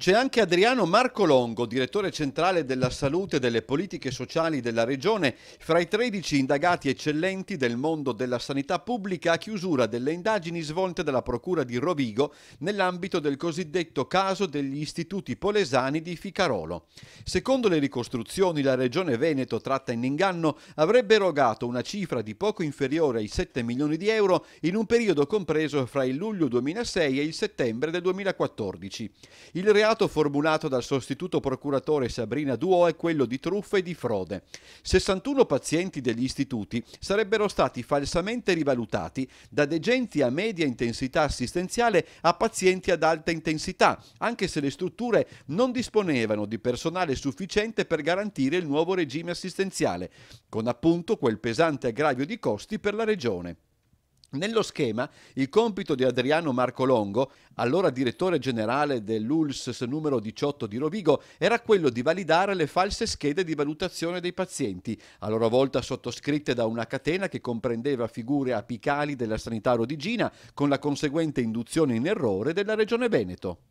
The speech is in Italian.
C'è anche Adriano Marco Longo, direttore centrale della salute e delle politiche sociali della Regione, fra i 13 indagati eccellenti del mondo della sanità pubblica a chiusura delle indagini svolte dalla Procura di Rovigo nell'ambito del cosiddetto caso degli istituti polesani di Ficarolo. Secondo le ricostruzioni, la Regione Veneto, tratta in inganno, avrebbe erogato una cifra di poco inferiore ai 7 milioni di euro in un periodo compreso fra il luglio 2006 e il settembre del 2014. Il Real reato formulato dal sostituto procuratore Sabrina Duo è quello di truffa e di frode. 61 pazienti degli istituti sarebbero stati falsamente rivalutati da degenti a media intensità assistenziale a pazienti ad alta intensità, anche se le strutture non disponevano di personale sufficiente per garantire il nuovo regime assistenziale, con appunto quel pesante aggravio di costi per la Regione. Nello schema, il compito di Adriano Marcolongo, allora direttore generale dell'ULSS numero 18 di Rovigo, era quello di validare le false schede di valutazione dei pazienti, a loro volta sottoscritte da una catena che comprendeva figure apicali della sanità rodigina, con la conseguente induzione in errore della Regione Veneto.